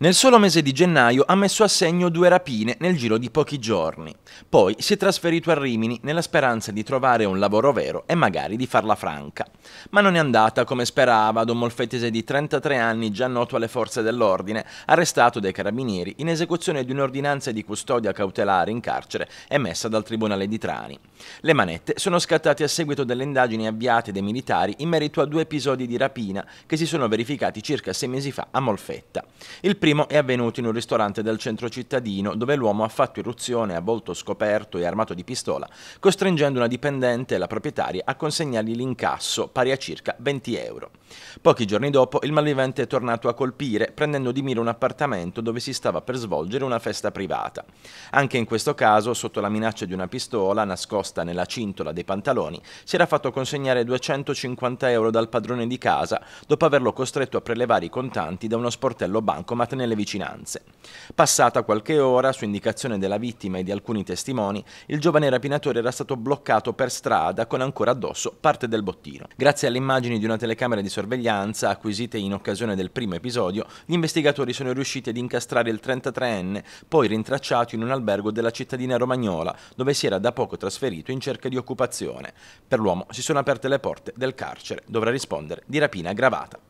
Nel solo mese di gennaio ha messo a segno due rapine nel giro di pochi giorni. Poi si è trasferito a Rimini nella speranza di trovare un lavoro vero e magari di farla franca. Ma non è andata come sperava ad un molfettese di 33 anni già noto alle forze dell'ordine, arrestato dai carabinieri in esecuzione di un'ordinanza di custodia cautelare in carcere emessa dal Tribunale di Trani. Le manette sono scattate a seguito delle indagini avviate dai militari in merito a due episodi di rapina che si sono verificati circa sei mesi fa a Molfetta. Il primo primo è avvenuto in un ristorante del centro cittadino dove l'uomo ha fatto irruzione a volto scoperto e armato di pistola, costringendo una dipendente e la proprietaria a consegnargli l'incasso pari a circa 20 euro. Pochi giorni dopo il malvivente è tornato a colpire prendendo di mira un appartamento dove si stava per svolgere una festa privata. Anche in questo caso, sotto la minaccia di una pistola nascosta nella cintola dei pantaloni, si era fatto consegnare 250 euro dal padrone di casa dopo averlo costretto a prelevare i contanti da uno sportello bancomat nelle vicinanze. Passata qualche ora, su indicazione della vittima e di alcuni testimoni, il giovane rapinatore era stato bloccato per strada con ancora addosso parte del bottino. Grazie alle immagini di una telecamera di sorveglianza acquisite in occasione del primo episodio, gli investigatori sono riusciti ad incastrare il 33enne, poi rintracciato in un albergo della cittadina romagnola, dove si era da poco trasferito in cerca di occupazione. Per l'uomo si sono aperte le porte del carcere, dovrà rispondere di rapina aggravata.